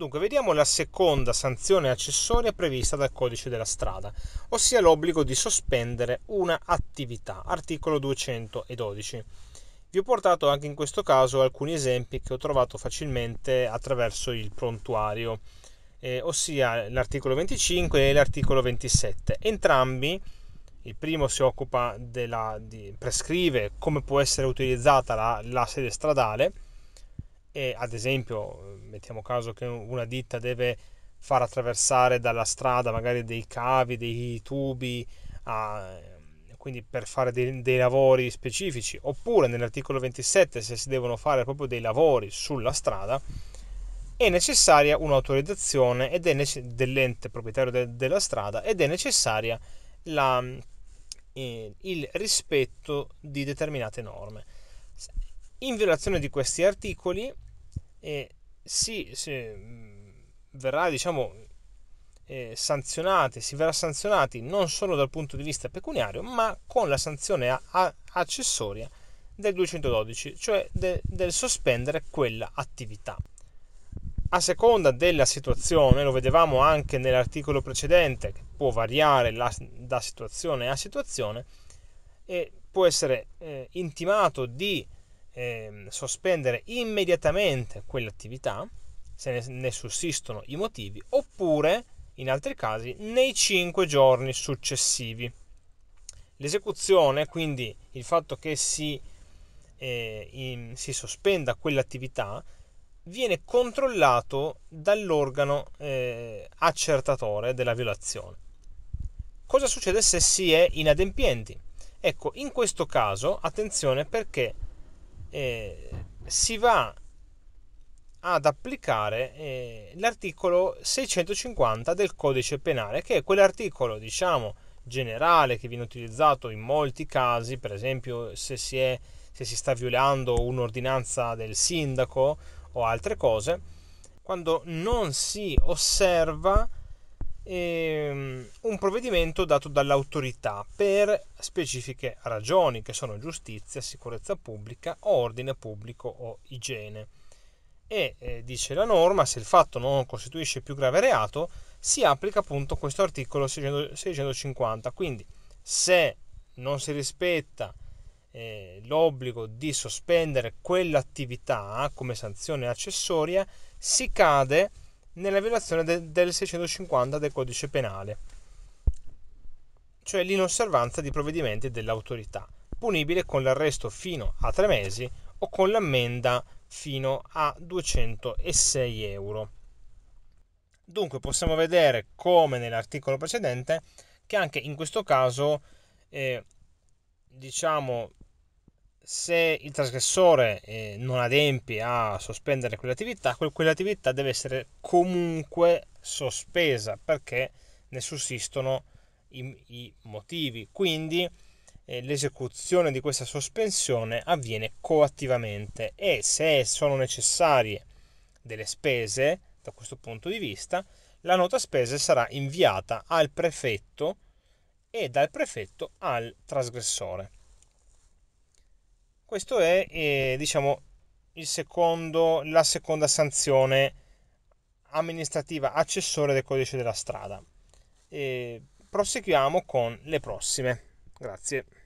Dunque, vediamo la seconda sanzione accessoria prevista dal codice della strada, ossia l'obbligo di sospendere una attività, articolo 212. Vi ho portato anche in questo caso alcuni esempi che ho trovato facilmente attraverso il prontuario, eh, ossia l'articolo 25 e l'articolo 27. Entrambi, il primo si occupa della, di, prescrive come può essere utilizzata la, la sede stradale, e ad esempio mettiamo caso che una ditta deve far attraversare dalla strada magari dei cavi, dei tubi, a, ehm, quindi per fare dei, dei, lavori specifici, oppure nell'articolo 27 se si devono fare proprio dei lavori sulla strada, è necessaria un'autorizzazione ed è nece- dell'ente proprietario de- della strada ed è necessaria la, eh, il rispetto di determinate norme. In violazione di questi articoli eh, sì, sì mm, verrà diciamo eh, sanzionate, si verrà sanzionati non solo dal punto di vista pecuniario, ma con la sanzione a- a- accessoria del 212, cioè de- del sospendere quella attività. A seconda della situazione, lo vedevamo anche nell'articolo precedente, che può variare la, da situazione a situazione, e può essere eh, intimato di eh, sospendere immediatamente quell'attività se ne, ne sussistono i motivi oppure in altri casi nei 5 giorni successivi. L'esecuzione, quindi il fatto che si, eh, in, si sospenda quell'attività, viene controllato dall'organo eh, accertatore della violazione. Cosa succede se si è inadempienti? Ecco, in questo caso, attenzione perché eh, si va ad applicare eh, l'articolo 650 del codice penale, che è quell'articolo, diciamo, generale che viene utilizzato in molti casi, per esempio se si, è, se si sta violando un'ordinanza del sindaco o altre cose, quando non si osserva ehm, un provvedimento dato dall'autorità per specifiche ragioni che sono giustizia, sicurezza pubblica, ordine pubblico o igiene. E eh, dice la norma, se il fatto non costituisce più grave reato, si applica appunto questo articolo 650. Quindi se non si rispetta eh, l'obbligo di sospendere quell'attività come sanzione accessoria, si cade nella violazione de- del 650 del codice penale, cioè l'inosservanza di provvedimenti dell'autorità, punibile con l'arresto fino a tre mesi o con l'ammenda fino a 206 euro. Dunque possiamo vedere, come nell'articolo precedente, che anche in questo caso eh, diciamo se il trasgressore eh, non adempie a sospendere quell'attività, quell'attività deve essere comunque sospesa perché ne sussistono i, i motivi. Quindi eh, l'esecuzione di questa sospensione avviene coattivamente e se sono necessarie delle spese da questo punto di vista, la nota spese sarà inviata al prefetto e dal prefetto al trasgressore. Questo è, eh, diciamo, secondo, la seconda sanzione amministrativa accessoria del codice della strada. E proseguiamo con le prossime. Grazie.